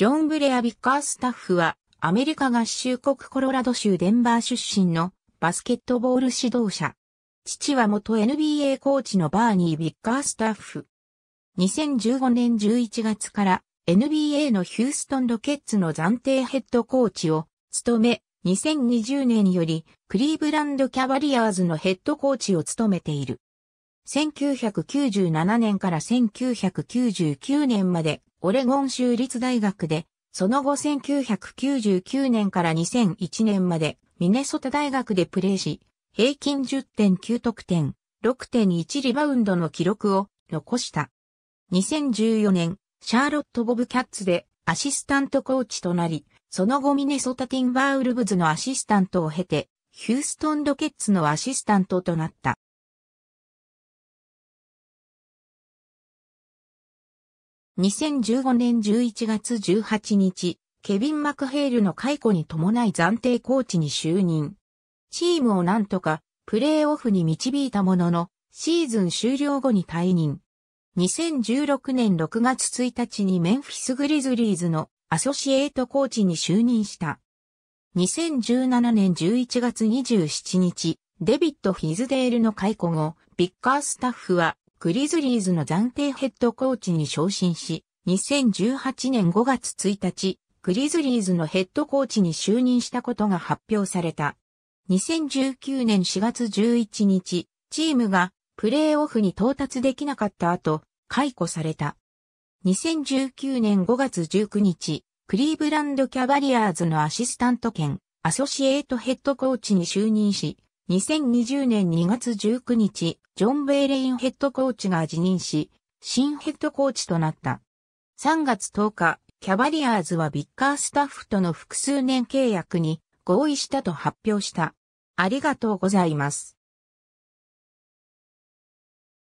ジョン・ブレア・ビッカースタッフは、アメリカ合衆国コロラド州デンバー出身のバスケットボール指導者。父は元 NBA コーチのバーニー・ビッカースタッフ。2015年11月から NBA のヒューストンロケッツの暫定ヘッドコーチを務め、2020年よりクリーブランドキャバリアーズのヘッドコーチを務めている。1997年から1999年までオレゴン州立大学で、その後1999年から2001年までミネソタ大学でプレーし、平均10.9得点、6.1リバウンドの記録を残した。2014年、シャーロット・ボブキャッツでアシスタントコーチとなり、その後ミネソタ・ティンバーウルブズのアシスタントを経て、ヒューストン・ロケッツのアシスタントとなった。2015年11月18日、ケビン・マクヘールの解雇に伴い暫定コーチに就任。チームをなんとかプレーオフに導いたものの、シーズン終了後に退任。2016年6月1日にメンフィス・グリズリーズのアソシエイトコーチに就任した。2017年11月27日、デビット・フィズデールの解雇後、ビッカースタッフはグリズリーズの暫定ヘッドコーチに昇進し、2018年5月1日、グリズリーズのヘッドコーチに就任したことが発表された。2019年4月11日、チームがプレーオフに到達できなかった後、解雇された。2019年5月19日、クリーブランドキャバリアーズのアシスタント兼アソシエイトヘッドコーチに就任し、2020年2月19日、ジョン・ベイレインヘッドコーチが辞任し、新ヘッドコーチとなった。3月10日、キャバリアーズはビッカースタッフとの複数年契約に合意したと発表した。ありがとうございます。